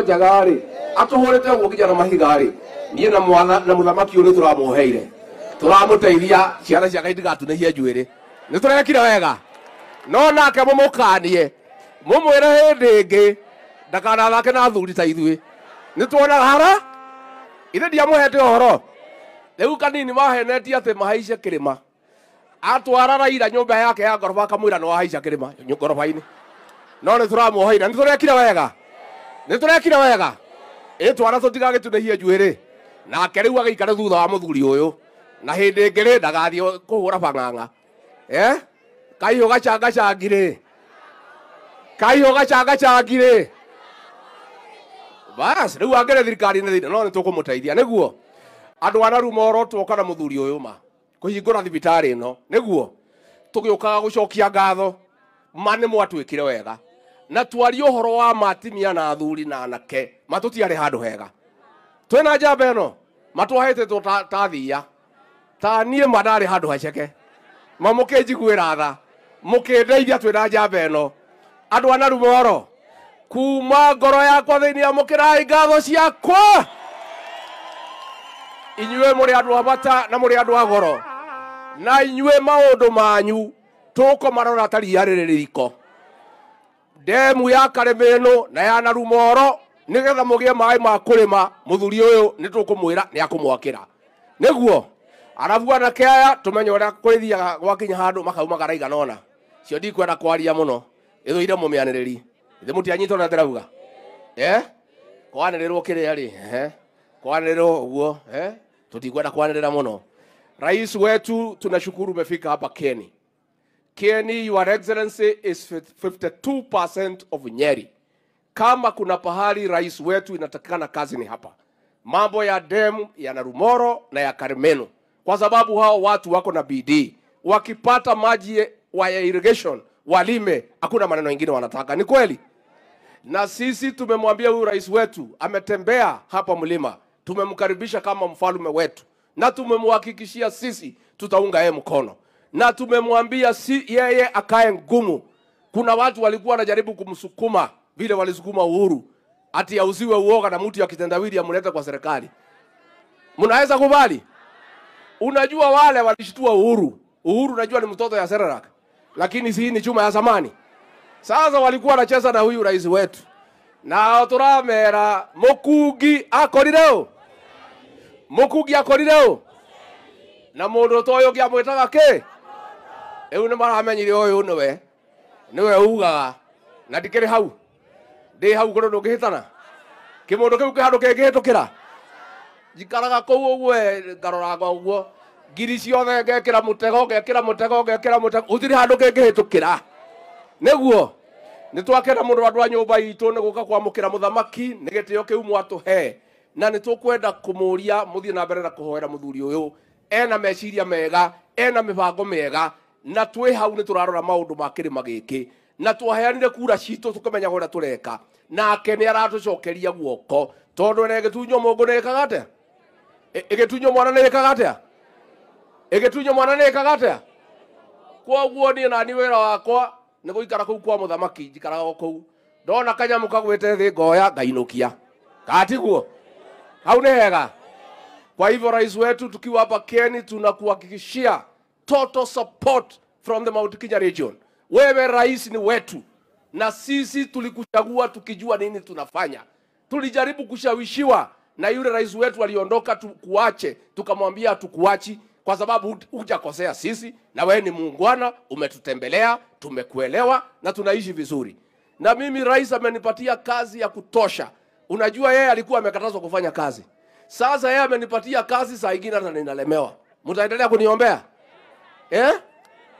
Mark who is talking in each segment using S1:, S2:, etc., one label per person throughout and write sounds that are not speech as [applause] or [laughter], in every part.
S1: njagarĩ atũhũrĩte ũguo nginya na mahigarĩ niĩ na mũthamaki ũrĩ tũramuheire tũramũteithia ciana ciake itigatunĩhie njuĩrĩ nĩ tũrekire wega no nake mũmũkanie mũmwĩre hĩndĩ ĩngĩ ndakanathake na athuri ta ithuĩ nĩ tuonaga hara ithe ndiamũhete ũhoro rĩu kanini mahenetie atĩ mahaice kĩrĩma atwara raira nyũmba yake ya ngoroba akamwĩra no wahaica kĩrĩma ngoroba-inĩ no nĩ tũramuoheire nĩ tũrekire wega nä tå rekire wega ä twana tå tigagä tå nehie njuä rä nake rä u agä ikare thutha wa må thuri å yå na hä ndä ngä rä ndagathiä kå hå ra bang'ang'a kaihå gacangacangirä kaihå bas rä u angä rä thirikari nä thä no nä tå kå må teithia nä guo andå anaru morotwo kana må thuri å yå ma kå hingå ra thibitarä no nä guo tå gä å kaga gå cokia ngatho ma nä mwatwä kire wega na twarie uhoro wa matimia na athuri na anake matutiare handu hega twina njamba ino matwahete tathia ta niä madari handu haceke mamuke må tha må kä ndeithia twä na njamba ä no andå ana rumoro kuma ngoro yakwa thä inä amå kä rai ngatho ciakwa inyuä muri rä abata na muri rä agoro na inyuä maundu manyu tuko marora ta ria rä riko demu ya karemeno na ya narumoro nigetha mugie mai ma kurima muthuri uyu nitukumwira ni akumwakira niguo arabu anake kaya tumenye uria kurithiaga gwakinya handu makauma garaiga nona cio di ndikwenda kwaria muno itho ithuire mumianiriri muti anyito na ndirauga eh kire kwanĩrĩrwo kĩrĩa rĩ kwanĩrĩrwo ũguo tũtikwenda kwanĩrĩra muno rais wetu tunashukuru umefika hapa keni Kieni, Your Excellency, is 52% of Nyeri. Kama kuna pahali rais wetu inatakikana kazi ni hapa, mambo ya demu ya Narumoro na ya Karimeno, kwa sababu hao watu wako na bidii. Wakipata maji wa irrigation walime, hakuna maneno mengine wanataka. Ni kweli, na sisi tumemwambia huyu rais wetu, ametembea hapa mlima, tumemkaribisha kama mfalme wetu, na tumemhakikishia sisi tutaunga yeye mkono na tumemwambia si yeye akae ngumu. Kuna watu walikuwa wanajaribu kumsukuma vile walisukuma Uhuru ati auziwe uoga na mtu ya kitendawili amlete kwa serikali. Mnaweza kubali? Unajua wale walishtua Uhuru. Uhuru unajua ni mtoto ya Serarak, lakini si ni chuma ya zamani. Sasa walikuwa wanacheza na huyu rais wetu na turamera mukugi akorireo mukugi akorireo na mundu toyo ngiamwitaga ki rä u nä maramenyire å yå nä we nä we ugaga na ndikä rä hau ndä hau kå ndå ngä hä tana kä må ndå kä u ngaroraga å ngiri ciothe ngekä ra må tego ngekä ra må tego ngekä ra må nä twakenda må ndå a nyå mba itå nä gå ka kwamå kä ra må thamaki nä gä tä o kä u mwatå he na nä tå kwenda kå må ria må thiä na mbere na kå hoera må thuri å yå ena meciria mega ena mä bango mĩega na twä hau nä tå rarora maå ndå ma kä rä ma gä kä na twaheanire kura citå tå kämenyaga å rä a tå reka nake nä aratå cokeria guoko tondå ena ä gä tunyo må ngå nä ä kaga atä ä gä tunyo mwana nä ä kaga atä ä gä tunyo mwana nä ä kaga atä koguo niä nani wä ra wakwa nä gå ikara kå u kwa må thamaki njikaraga kå u ndona kanyamå kagwä te thä ngoya ngainå kia katiguo hau nä hega kwa hivyo rais wetu tukiwa hapa keni tunakuhakikishia total support from the Mount Kenya region. Wewe rais ni wetu, na sisi tulikuchagua tukijua nini tunafanya. Tulijaribu kushawishiwa na yule rais wetu aliondoka, tukuache, tukamwambia tukuachi kwa sababu hujakosea sisi, na wewe ni muungwana, umetutembelea, tumekuelewa na tunaishi vizuri. Na mimi rais amenipatia kazi ya kutosha. Unajua yeye alikuwa amekatazwa kufanya kazi, sasa yeye amenipatia kazi, saa ingine hata ninalemewa. Mtaendelea kuniombea? eh?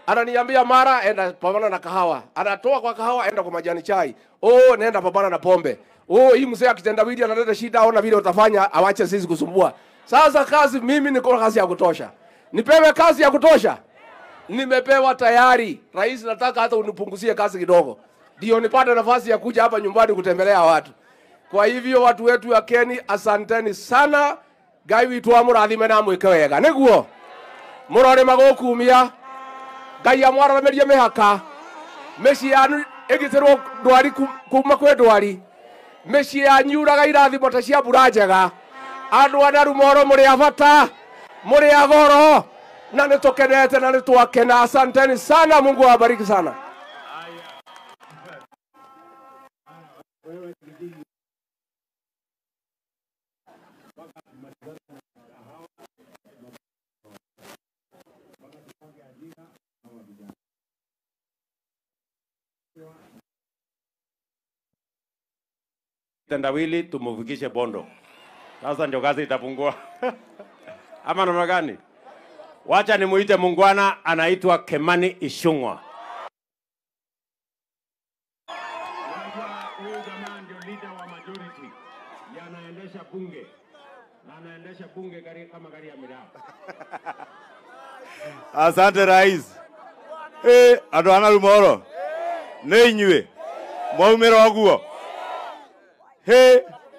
S1: Ananiambia mara enda pambana na kahawa, anatoa kwa kahawa, enda kwa majani chai. Oh, nenda pambana na pombe. Oh, hii mzee akitenda akitendawili analeta shida, au na vile utafanya, awache sisi kusumbua. Sasa kazi, mimi niko na kazi ya kutosha, nipewe kazi ya kutosha. Nimepewa tayari. Rais, nataka hata unipunguzie kazi kidogo, ndio nipate nafasi ya kuja hapa nyumbani kutembelea watu. Kwa hivyo watu wetu wa Keni, asanteni sana. Gaiwi witũ amũrathime na mwĩke wega nĩguo murorima gukumia ngai amwararamirie mihaka mici yanyu igitirwo ndwari kuma kwe ndwari mici yanyu uraga irathimo ta cia mbura njega andu anaru moro muri a bata muri a goro na nä tå kenete na nä twakena asanteni sana mungu awabariki sana tendawili tumvukishe Bondo, sasa ndio kazi itapungua [laughs] ama namna gani? Wacha nimuite mungwana, anaitwa Kemani Ishungwa. bunge na anaendesha bunge kama gari ya miraa. [laughs] Asante rais. Eh, adwana rumoro. Ni inyue. Mwaumira Hey.